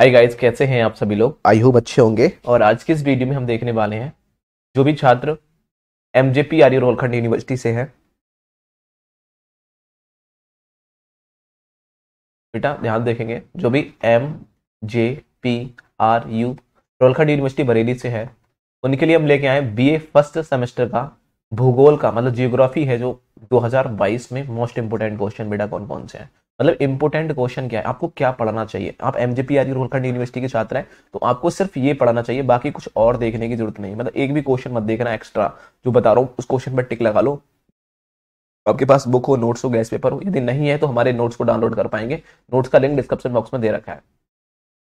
hi guys कैसे हैं आप सभी लोग आई होप अच्छे होंगे और आज के इस वीडियो में हम देखने वाले हैं जो भी छात्र M J P R Rohilkhand university से हैं बेटा ध्यान देखेंगे जो भी M J P R U Rohilkhand university Bareilly से है उनके लिए हम लेके आए बी ए फर्स्ट सेमेस्टर का भूगोल का मतलब जियोग्राफी है जो 2022 में मोस्ट इंपोर्टेंट क्वेश्चन बेटा कौन कौन से हैं मतलब इंपोर्टेंट क्वेश्चन क्या है आपको क्या पढ़ना चाहिए आप एम जे यूनिवर्सिटी के छात्र हैं तो आपको सिर्फ ये पढ़ना चाहिए बाकी कुछ और देखने की जरूरत नहीं मतलब एक भी क्वेश्चन मत देखना एक्स्ट्रा जो बता रहा हूँ उस क्वेश्चन पर टिक लगा लो आपके पास बुक हो नोट्स हो गैस पेपर हो यदि नहीं है तो हमारे नोट्स को डाउनलोड कर पाएंगे नोट्स का लिंक डिस्क्रिप्शन बॉक्स में दे रखा है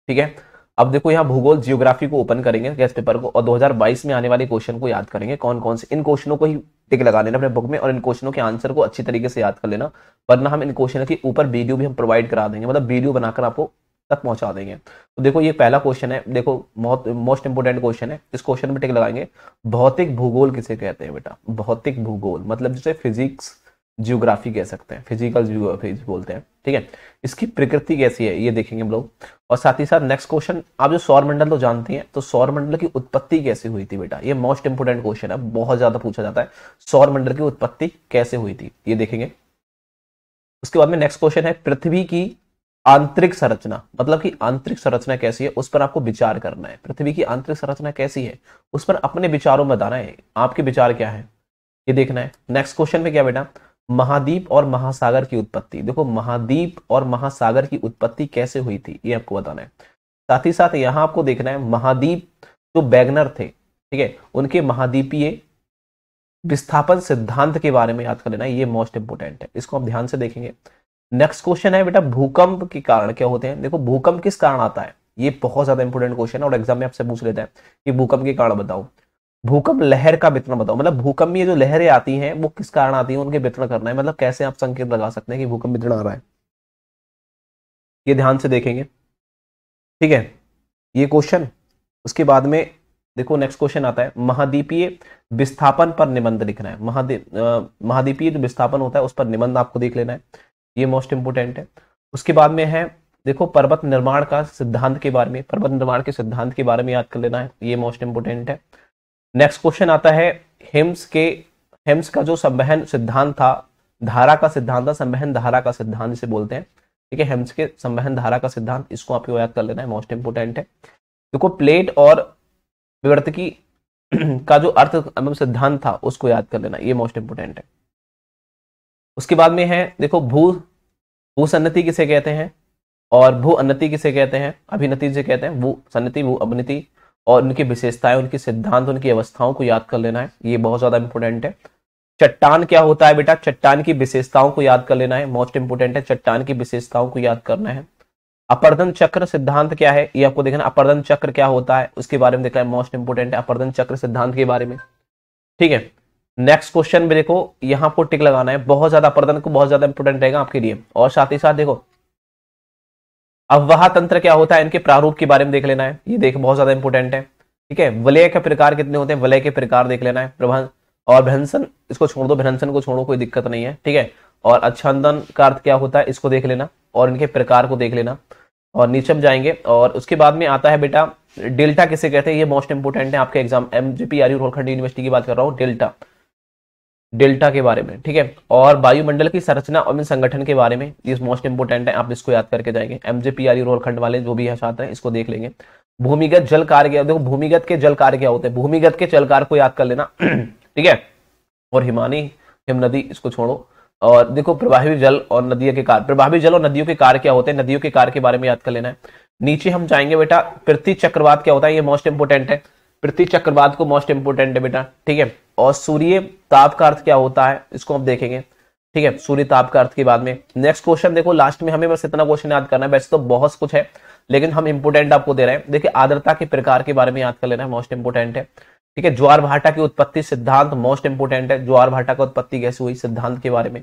ठीक है अब देखो यहाँ भूगोल जियोग्राफी को ओपन करेंगे गेस्ट पेपर को और 2022 में आने वाले क्वेश्चन को याद करेंगे कौन कौन से इन क्वेश्चनों को ही टिक लगा लेना अपने बुक में और इन क्वेश्चनों के आंसर को अच्छी तरीके से याद कर लेना वरना हम इन क्वेश्चन के ऊपर वीडियो भी हम प्रोवाइड करा देंगे मतलब वीडियो बनाकर आपको तक पहुंचा देंगे तो देखो ये पहला क्वेश्चन है देखो बहुत मोस्ट इंपोर्टेंट क्वेश्चन है इस क्वेश्चन में टिक लगाएंगे भौतिक भूगोल किसे कहते हैं बेटा भौतिक भूगोल मतलब जिसे फिजिक्स जियोग्राफी कह सकते हैं फिजिकल जियोग्राफी बोलते हैं ठीक है इसकी प्रकृति कैसी है ये देखेंगे हम लोग और साथ ही साथ नेक्स्ट क्वेश्चन आप जो सौरमंडल तो जानते हैं तो सौरमंडल की उत्पत्ति कैसे हुई थी बेटा ये मोस्ट इंपोर्टेंट क्वेश्चन है बहुत ज्यादा पूछा जाता है सौरमंडल की उत्पत्ति कैसे हुई थी ये देखेंगे उसके बाद में नेक्स्ट क्वेश्चन है पृथ्वी की आंतरिक संरचना मतलब कि आंतरिक संरचना कैसी है उस पर आपको विचार करना है पृथ्वी की आंतरिक संरचना कैसी है उस पर अपने विचारों में बताना है आपके विचार क्या है ये देखना है नेक्स्ट क्वेश्चन में क्या बेटा महाद्वीप और महासागर की उत्पत्ति देखो महाद्वीप और महासागर की उत्पत्ति कैसे हुई थी ये आपको बताना है साथ ही साथ यहाँ आपको देखना है महाद्वीप जो बैगनर थे ठीक है उनके महाद्वीपीय विस्थापन सिद्धांत के बारे में याद कर लेना ये मोस्ट इंपोर्टेंट है इसको आप ध्यान से देखेंगे नेक्स्ट क्वेश्चन है बेटा भूकंप के कारण क्या होते हैं देखो भूकंप किस कारण आता है ये बहुत ज्यादा इंपोर्टेंट क्वेश्चन है और एग्जाम में आपसे पूछ लेता है कि भूकंप के कारण बताओ भूकंप लहर का वितरण बताओ मतलब भूकंप में जो लहरें आती हैं वो किस कारण आती हैं उनके वितरण करना है मतलब कैसे आप संकेत लगा सकते हैं कि भूकंप वितरण आ रहा है ये ध्यान से देखेंगे ठीक है ये क्वेश्चन उसके बाद में देखो नेक्स्ट क्वेश्चन आता है महाद्वीपीय विस्थापन पर निबंध लिखना है महाद्वीपीय जो विस्थापन होता है उस पर निबंध आपको देख लेना है ये मोस्ट इंपोर्टेंट है उसके बाद में है देखो पर्वत निर्माण का सिद्धांत के बारे में पर्वत निर्माण के सिद्धांत के बारे में याद कर लेना है ये मोस्ट इंपोर्टेंट है नेक्स्ट क्वेश्चन आता है हिम्स के हिम्स का जो संवहन सिद्धांत था धारा का सिद्धांत था संबहन धारा का सिद्धांत जिसे बोलते हैं ठीक है हिम्स के संबहन धारा का सिद्धांत इसको आपको याद कर लेना है मोस्ट इंपोर्टेंट है देखो प्लेट और विवर्तकी का जो अर्थ एवं सिद्धांत था उसको याद कर लेना ये मोस्ट इंपोर्टेंट है उसके बाद में है देखो भू भू सन्नति किसे कहते हैं और भू अन्नति किसे कहते हैं अभिनति जिसे कहते हैं भू सन्नति भू अभिनति और उनकी विशेषताएं उनके सिद्धांत उनकी अवस्थाओं को याद कर लेना है ये बहुत ज़्यादा इंपॉर्टेंट है चट्टान क्या होता है बेटा चट्टान की विशेषताओं को याद कर लेना है मोस्ट इंपोर्टेंट है चट्टान की विशेषताओं को याद करना है अपर्दन चक्र सिद्धांत क्या है ये आपको देखना अपर्दन चक्र क्या होता है उसके बारे में देखना है मोस्ट इंपोर्टेंट है अपर्दन चक्र सिद्धांत के बारे में ठीक है नेक्स्ट क्वेश्चन में देखो यहाँ पर टिक लगाना है बहुत ज्यादा अपर्दन को बहुत ज्यादा इंपोर्टेंट रहेगा आपके लिए और साथ ही साथ देखो अब वह तंत्र क्या होता है इनके प्रारूप के बारे में देख लेना है ये देख बहुत ज्यादा इंपॉर्टेंट है ठीक है वलय के प्रकार कितने होते हैं वलय के प्रकार देख लेना है प्रभा और भ्रंसन इसको छोड़ दो भ्रंसन को छोड़ो कोई दिक्कत नहीं है ठीक है और अच्छंदन का अर्थ क्या होता है इसको देख लेना और इनके प्रकार को देख लेना और नीचे जाएंगे और उसके बाद में आता है बेटा डेल्टा किसे कहते हैं ये मोस्ट इंपोर्टेंट है आपके exam M J R U university की बात कर रहा हूँ डेल्टा डेल्टा के बारे में ठीक है और वायुमंडल की संरचना और संगठन के बारे में ये मोस्ट इंपोर्टेंट है आप इसको याद करके जाएंगे एमजेपीआरयू e रोलखंड वाले जो भी है छात्र हैं इसको देख लेंगे भूमिगत जल कार्य देखो भूमिगत के जल कार्य क्या होते हैं भूमिगत के जल कार्य को याद कर लेना ठीक है और हिमानी हिम नदी इसको छोड़ो और देखो प्रभावी जल और नदियों के कार्य प्रभावी जल और नदियों के कार्य क्या होते हैं नदियों के कार्य के बारे में याद कर लेना है नीचे हम जाएंगे बेटा पृथ्वी चक्रवात क्या होता है ये मोस्ट इंपोर्टेंट है पृथ्वी चक्रवात को मोस्ट इंपोर्टेंट है बेटा ठीक है और सूर्य ताप का अर्थ क्या होता है इसको हम देखेंगे ठीक है सूर्य ताप का अर्थ के बाद में नेक्स्ट क्वेश्चन देखो लास्ट में हमें बस इतना क्वेश्चन याद करना है वैसे तो बहुत कुछ है लेकिन हम इंपोर्टेंट आपको दे रहे हैं देखिए आर्द्रता के प्रकार के बारे में याद कर लेना है मोस्ट इंपोर्टेंट है ठीक है ज्वार भाटा की उत्पत्ति सिद्धांत मोस्ट इंपोर्टेंट है ज्वार भाटा की उत्पत्ति कैसे हुई सिद्धांत के बारे में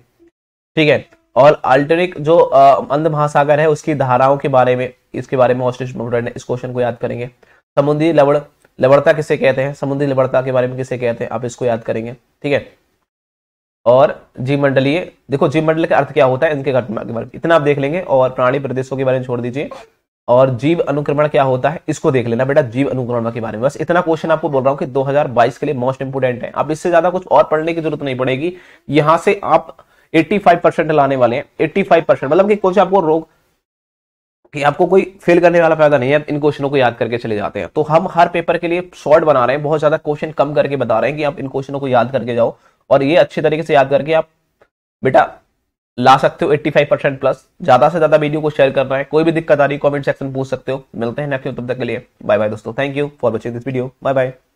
ठीक है और अल्टरिक जो अंध महासागर है उसकी धाराओं के बारे में इसके बारे में मोस्ट इंपोर्टेंट है इस क्वेश्चन को याद करेंगे समुद्री लवड़ लवड़ता किसे कहते हैं समुद्री लवड़ता के बारे में किसे कहते हैं आप इसको याद करेंगे ठीक है और जीव मंडलीय देखो जीव मंडल का अर्थ क्या होता है इनके घटना के बारे में इतना आप देख लेंगे और प्राणी प्रदेशों के बारे में छोड़ दीजिए और जीव अनुक्रमण क्या होता है इसको देख लेना बेटा जीव अनुक्रमण के बारे में बस इतना क्वेश्चन आपको बोल रहा हूँ कि 2022 के लिए मोस्ट इंपोर्टेंट है आप इससे ज्यादा कुछ और पढ़ने की जरूरत नहीं पड़ेगी यहाँ से आप 85 परसेंट लाने वाले हैं 85 परसेंट मतलब कि कुछ आपको रोग कि आपको कोई फेल करने वाला फायदा नहीं है इन क्वेश्चनों को याद करके चले जाते हैं तो हम हर पेपर के लिए शॉर्ट बना रहे हैं बहुत ज्यादा क्वेश्चन कम करके बता रहे हैं कि आप इन क्वेश्चनों को याद करके जाओ और ये अच्छे तरीके से याद करके आप बेटा ला सकते हो 85 परसेंट प्लस ज्यादा से ज्यादा वीडियो को शेयर करना है कोई भी दिक्कत आ रही कॉमेंट सेक्शन पूछ सकते हो मिलते हैं नेक्स्ट तब तक के लिए बाय बाय दोस्तों thank you for watching this video bye bye